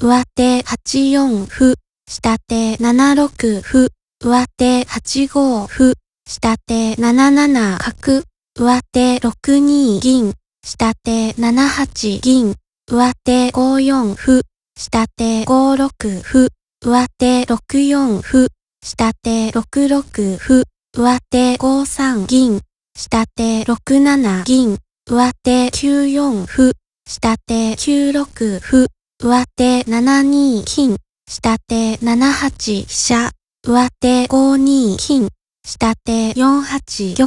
上手8四歩、下手7六歩、上手8五歩、下手7七角、上手6二銀、下手7八銀、上手5四歩、下手5六歩、上手6四歩、下手6六歩、上手5三銀、下手6七銀、上手9四歩、下手9六歩、上手7二金、下手7八飛車、上手5二金、下手4八玉、上手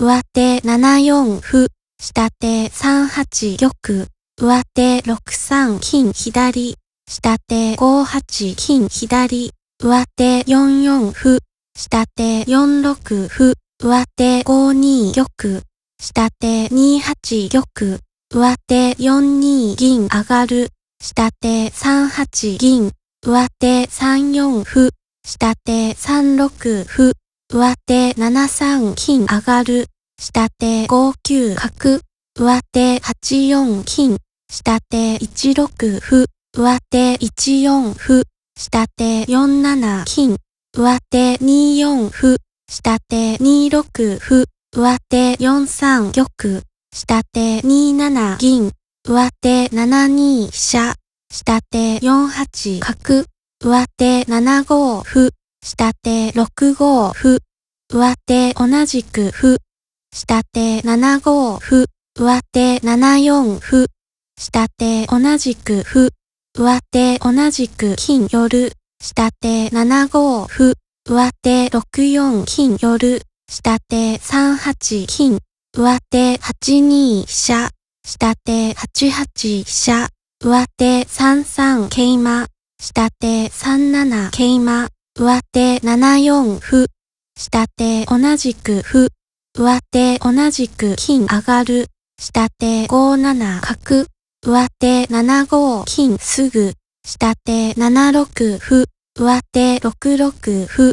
7四歩、下手3八玉、上手6三金左、下手5八金左、上手4四歩、下手4六歩、上手5二玉、下手2八玉、上手4二銀上がる。下手3八銀、上手3四歩、下手3六歩、上手7三金上がる、下手5九角、上手8四金、下手1六歩、上手1四歩、下手4七金、上手2四歩、下手2六歩、上手4三玉、下手2七銀、上手7二飛車。下手4八角、上手7五歩、下手6五歩、上手同じく歩、下手7五歩、上手7四歩、下手同じく歩、上手同じく金寄る、下手7五歩、上手6四金寄る、下手3八金、上手8二飛車、下手8八飛車、上手3三桂馬、下手3七桂馬、上手7四歩、下手同じく歩、上手同じく金上がる、下手5七角、上手7五金すぐ、下手7六歩、上手6六歩、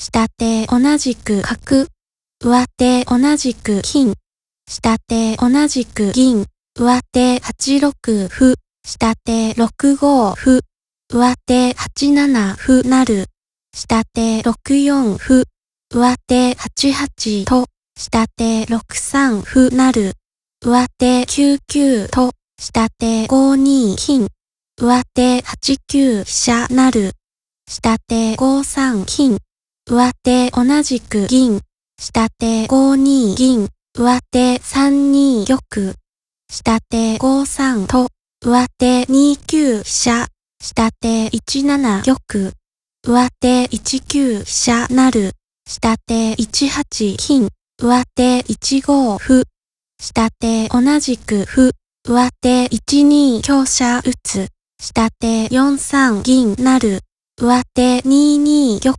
下手同じく角、上手同じく金、下手同じく銀、上手8六歩、下手6五歩、上手8七歩なる、下手6四歩、上手8八と、下手6三歩なる、上手9九と、下手5二金、上手8九飛車なる、下手5三金、上手同じく銀、下手5二銀、上手3二玉、下手5三と、上手2九飛車、下手1七玉、上手1九飛車なる、下手1八金、上手1五歩、下手同じく歩、上手1二強者打つ、下手4三銀なる、上手2二玉、